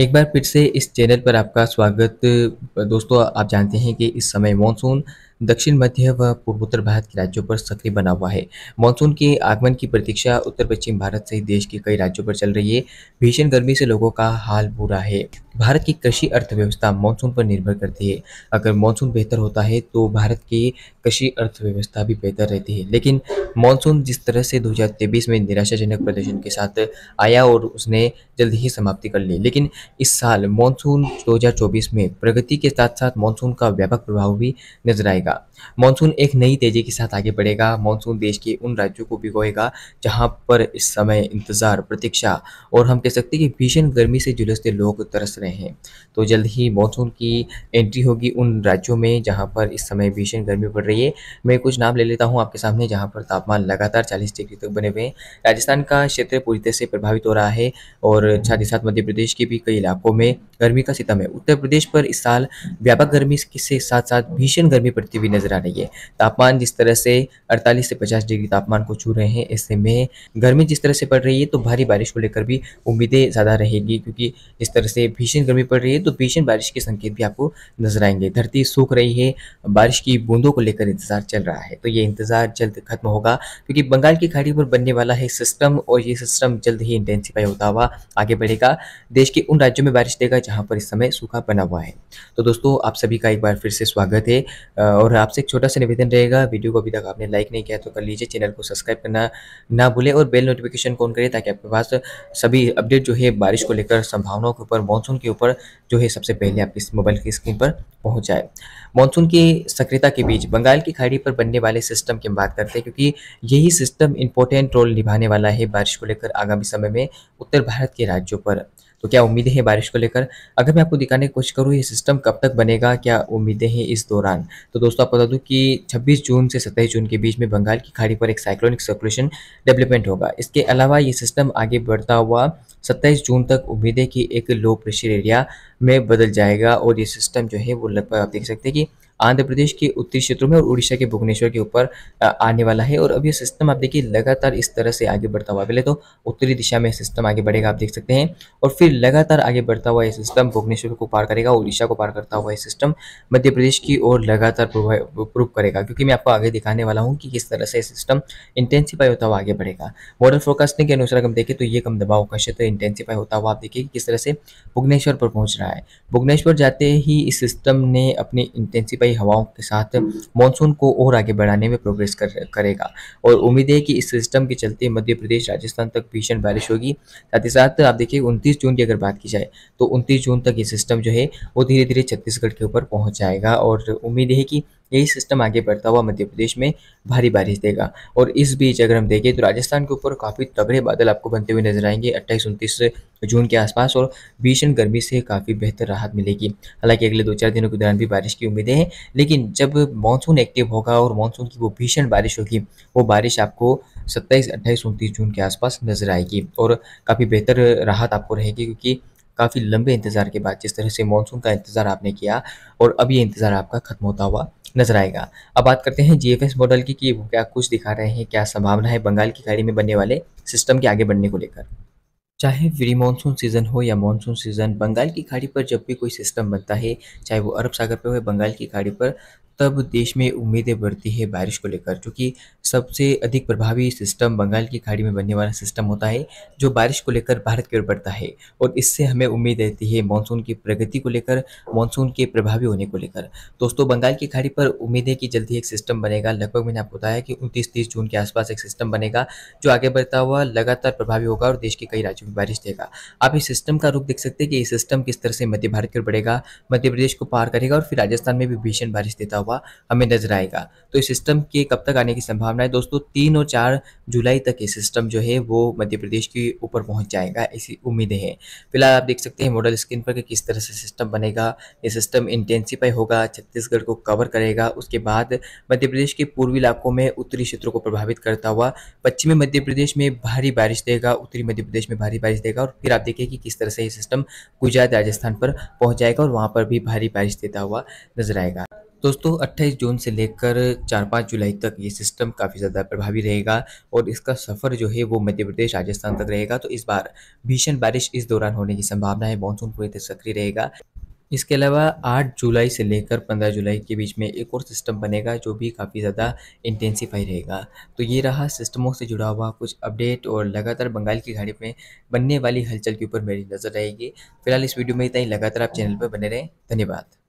एक बार फिर से इस चैनल पर आपका स्वागत दोस्तों आप जानते हैं कि इस समय मानसून दक्षिण मध्य व पूर्वोत्तर भारत के राज्यों पर सक्रिय बना हुआ है मानसून के आगमन की प्रतीक्षा उत्तर पश्चिम भारत सहित देश के कई राज्यों पर चल रही है भीषण गर्मी से लोगों का हाल बुरा है भारत की कृषि अर्थव्यवस्था मानसून पर निर्भर करती है अगर मानसून बेहतर होता है तो भारत की कृषि अर्थव्यवस्था भी बेहतर रहती है लेकिन मानसून जिस तरह से 2023 में निराशाजनक प्रदर्शन के साथ आया और उसने जल्द ही समाप्ति कर ली लेकिन इस साल मानसून 2024 में प्रगति के साथ साथ मानसून का व्यापक प्रभाव भी नजर आएगा जाएगा मानसून एक नई तेजी के साथ आगे बढ़ेगा मानसून देश के उन राज्यों को भिगोएगा जहां पर इस समय इंतजार प्रतीक्षा और हम कह सकते हैं कि भीषण गर्मी से झुलसते लोग तरस रहे हैं तो जल्द ही मानसून की एंट्री होगी उन राज्यों में जहाँ पर इस समय भीषण गर्मी पड़ रही है मैं कुछ नाम ले लेता हूँ आपके सामने जहाँ पर तापमान लगातार चालीस डिग्री तक बने हुए हैं राजस्थान का क्षेत्र पूरी तरह से प्रभावित हो रहा है और साथ ही साथ मध्य प्रदेश के भी कई इलाकों में गर्मी का सितम है उत्तर प्रदेश पर इस साल व्यापक गर्मी के साथ साथ भीषण गर्मी पड़ती गिरती हुई नजर आ रही है तापमान जिस तरह से 48 से 50 डिग्री तापमान को छू रहे हैं ऐसे में गर्मी जिस तरह से पड़ रही है तो भारी बारिश को लेकर भी उम्मीदें ज़्यादा रहेगी क्योंकि जिस तरह से भीषण गर्मी पड़ रही है तो भीषण बारिश के संकेत भी आपको नजर आएंगे धरती सूख रही है बारिश की बूंदों को लेकर इंतजार चल रहा है तो ये इंतजार जल्द खत्म होगा क्योंकि बंगाल की खाड़ी पर बनने वाला है सिस्टम और ये सिस्टम जल्द ही इंटेंसीफाई होता हुआ आगे बढ़ेगा देश के उन राज्यों में बारिश देगा जहां पर इस समय सूखा बना हुआ है तो दोस्तों आप सभी का एक बार फिर से स्वागत है और और आपसे एक छोटा सा निवेदन रहेगा वीडियो को अभी तक आपने लाइक नहीं किया तो कर लीजिए चैनल को सब्सक्राइब करना ना भूलें और बेल नोटिफिकेशन कौन करें ताकि आपके पास सभी अपडेट जो है बारिश को लेकर संभावनाओं के ऊपर मानसून के ऊपर जो है सबसे पहले आपके मोबाइल की स्क्रीन पर पहुँच जाए मानसून की सक्रियता के बीच बंगाल की खाड़ी पर बनने वाले सिस्टम की हम बात करते हैं क्योंकि यही सिस्टम इंपॉर्टेंट रोल निभाने वाला है बारिश को लेकर आगामी समय में उत्तर भारत के राज्यों पर तो क्या उम्मीदें हैं बारिश को लेकर अगर मैं आपको दिखाने की कोशिश करूँ ये सिस्टम कब तक बनेगा क्या उम्मीदें हैं इस दौरान तो दोस्तों आपको बता दूँ कि 26 जून से 27 जून के बीच में बंगाल की खाड़ी पर एक साइक्लोनिक सर्कुलेशन डेवलपमेंट होगा इसके अलावा ये सिस्टम आगे बढ़ता हुआ 27 जून तक उम्मीद है कि एक लो प्रेशर एरिया में बदल जाएगा और ये सिस्टम जो है वो लगभग आप देख सकते हैं कि आंध्र प्रदेश के उत्तरी क्षेत्रों में और उड़ीसा के भुवनेश्वर के ऊपर आने वाला है और अब यह सिस्टम आप देखिए लगातार इस तरह से आगे बढ़ता हुआ पहले तो उत्तरी दिशा में सिस्टम आगे बढ़ेगा आप देख सकते हैं और फिर लगातार आगे बढ़ता हुआ यह सिस्टम भुवनेश्वर को पार करेगा उड़ीसा को पार करता हुआ यह सिस्टम मध्य प्रदेश की ओर लगातार प्रूव करेगा क्योंकि मैं आपको आगे दिखाने वाला हूँ कि किस तरह से सिस्टम इंटेंसीफाई होता हुआ आगे बढ़ेगा मॉडल फोरकास्टिंग के अनुसार हम देखें तो ये कम दबाव का क्षेत्र इंटेंसीफाई होता हुआ आप देखिए किस तरह से भुवनेश्वर पर पहुंच रहा है भुवनेश्वर जाते ही इस सिस्टम ने अपनी इंटेंसीफाई ठंडी हवाओं के साथ मानसून को और आगे बढ़ाने में प्रोग्रेस कर, करेगा और उम्मीद है कि इस सिस्टम के चलते मध्य प्रदेश राजस्थान तक भीषण बारिश होगी साथ ही साथ आप देखिए उनतीस जून की अगर बात की जाए तो उनतीस जून तक ये सिस्टम जो है वो धीरे धीरे छत्तीसगढ़ के ऊपर पहुँच जाएगा और उम्मीद है कि यही सिस्टम आगे बढ़ता हुआ मध्य प्रदेश में भारी बारिश देगा और इस बीच अगर हम देखें तो राजस्थान के ऊपर काफ़ी तगड़े बादल आपको बनते हुए नजर आएंगे अट्ठाईस उनतीस जून के आसपास और भीषण गर्मी से काफ़ी बेहतर राहत मिलेगी हालांकि अगले दो चार दिनों के दौरान भी बारिश की उम्मीदें हैं लेकिन जब मानसून एक्टिव होगा और मानसून की वो भीषण बारिश होगी वो बारिश आपको सत्ताईस अट्ठाईस उनतीस जून के आसपास नजर आएगी और काफ़ी बेहतर राहत आपको रहेगी क्योंकि काफ़ी लंबे इंतज़ार के बाद जिस तरह से मानसून का इंतज़ार आपने किया और अब ये इंतज़ार आपका ख़त्म होता हुआ नजर आएगा अब बात करते हैं जी मॉडल की कि वो क्या कुछ दिखा रहे हैं क्या संभावना है बंगाल की खाड़ी में बनने वाले सिस्टम के आगे बढ़ने को लेकर चाहे प्री मानसून सीज़न हो या मानसून सीज़न बंगाल की खाड़ी पर जब भी कोई सिस्टम बनता है चाहे वो अरब सागर पर हो या बंगाल की खाड़ी पर तब देश में उम्मीदें बढ़ती है बारिश को लेकर क्योंकि सबसे अधिक प्रभावी सिस्टम बंगाल की खाड़ी में बनने वाला सिस्टम होता है जो बारिश को लेकर भारत की ओर बढ़ता है और इससे हमें उम्मीद रहती है मानसून की प्रगति को लेकर मानसून के प्रभावी होने को लेकर दोस्तों बंगाल की खाड़ी पर उम्मीद है कि जल्द एक सिस्टम बनेगा लगभग मैंने आपको बताया कि उनतीस तीस जून के आसपास एक सिस्टम बनेगा जो आगे बढ़ता हुआ लगातार प्रभावी होगा और देश के कई राज्यों में बारिश देगा आप इस सिस्टम का रूप देख सकते हैं कि ये सिस्टम किस तरह से मध्य भारत की ओर बढ़ेगा मध्य प्रदेश को पार करेगा और फिर राजस्थान में भी भीषण बारिश देता हुआ हमें नजर आएगा तो इस सिस्टम के कब तक आने की संभावना है दोस्तों तीन और चार जुलाई तक ये सिस्टम जो है वो मध्य प्रदेश के ऊपर पहुंच जाएगा ऐसी उम्मीदें हैं फिलहाल आप देख सकते हैं मॉडल स्क्रीन पर कि किस तरह से सिस्टम बनेगा ये सिस्टम इंटेंसीफाई होगा छत्तीसगढ़ को कवर करेगा उसके बाद मध्य प्रदेश के पूर्वी इलाकों में उत्तरी क्षेत्रों को प्रभावित करता हुआ पश्चिमी मध्य प्रदेश में भारी बारिश देगा उत्तरी मध्य प्रदेश में भारी बारिश देगा और फिर आप देखिए कि किस तरह से ये सिस्टम गुजरात राजस्थान पर पहुंच जाएगा और वहाँ पर भी भारी बारिश देता हुआ नजर आएगा दोस्तों 28 जून से लेकर चार पाँच जुलाई तक ये सिस्टम काफ़ी ज़्यादा प्रभावी रहेगा और इसका सफ़र जो है वो मध्य प्रदेश राजस्थान तक रहेगा तो इस बार भीषण बारिश इस दौरान होने की संभावना है मानसून पूरी तरह सक्रिय रहेगा इसके अलावा 8 जुलाई से लेकर 15 जुलाई के बीच में एक और सिस्टम बनेगा जो भी काफ़ी ज़्यादा इंटेंसीफाई रहेगा तो ये रहा सिस्टमों से जुड़ा हुआ कुछ अपडेट और लगातार बंगाल की घाड़ी में बनने वाली हलचल के ऊपर मेरी नज़र रहेगी फिलहाल इस वीडियो में इतना ही लगातार आप चैनल पर बने रहें धन्यवाद